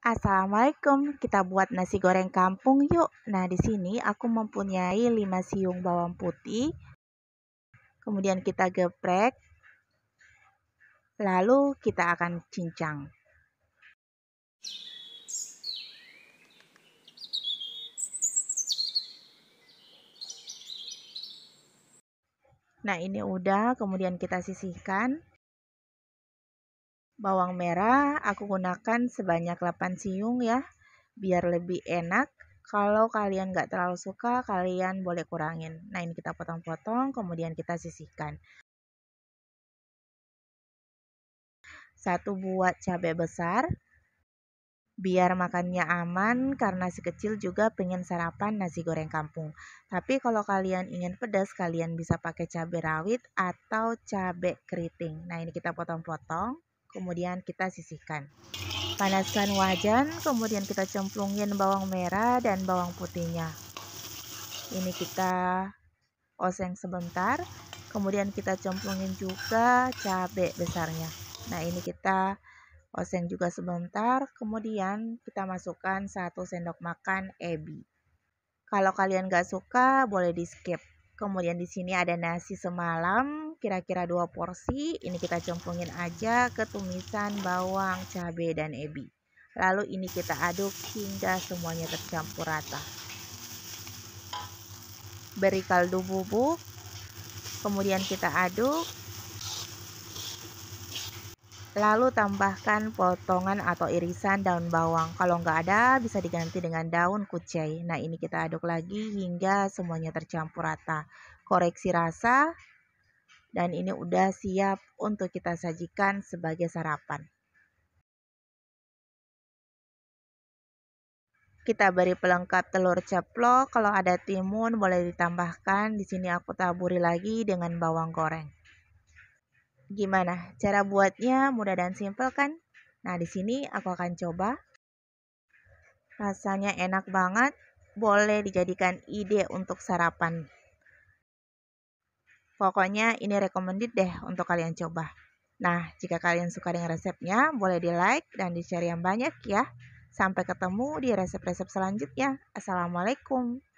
Assalamualaikum, kita buat nasi goreng kampung yuk. Nah, di sini aku mempunyai 5 siung bawang putih. Kemudian kita geprek. Lalu kita akan cincang. Nah, ini udah, kemudian kita sisihkan. Bawang merah aku gunakan sebanyak 8 siung ya, biar lebih enak. Kalau kalian nggak terlalu suka, kalian boleh kurangin. Nah ini kita potong-potong, kemudian kita sisihkan. Satu buah cabai besar, biar makannya aman karena si kecil juga pengen sarapan nasi goreng kampung. Tapi kalau kalian ingin pedas, kalian bisa pakai cabai rawit atau cabai keriting. Nah, ini kita potong-potong kemudian kita sisihkan. Panaskan wajan, kemudian kita cemplungin bawang merah dan bawang putihnya. Ini kita oseng sebentar, kemudian kita cemplungin juga cabai besarnya. Nah, ini kita oseng juga sebentar, kemudian kita masukkan satu sendok makan ebi. Kalau kalian gak suka, boleh di skip. Kemudian di sini ada nasi semalam kira-kira dua porsi. Ini kita cemplungin aja ke tumisan bawang, cabai, dan ebi. Lalu ini kita aduk hingga semuanya tercampur rata. Beri kaldu bubuk, kemudian kita aduk. Lalu tambahkan potongan atau irisan daun bawang. Kalau nggak ada bisa diganti dengan daun kucai. Nah ini kita aduk lagi hingga semuanya tercampur rata. Koreksi rasa, dan ini udah siap untuk kita sajikan sebagai sarapan. Kita beri pelengkap telur ceplok, kalau ada timun boleh ditambahkan. Di sini aku taburi lagi dengan bawang goreng. Gimana? Cara buatnya mudah dan simpel kan? Nah, di sini aku akan coba. Rasanya enak banget, boleh dijadikan ide untuk sarapan. Pokoknya ini recommended deh untuk kalian coba. Nah, jika kalian suka dengan resepnya, boleh di like dan di share yang banyak ya. Sampai ketemu di resep-resep selanjutnya. Assalamualaikum.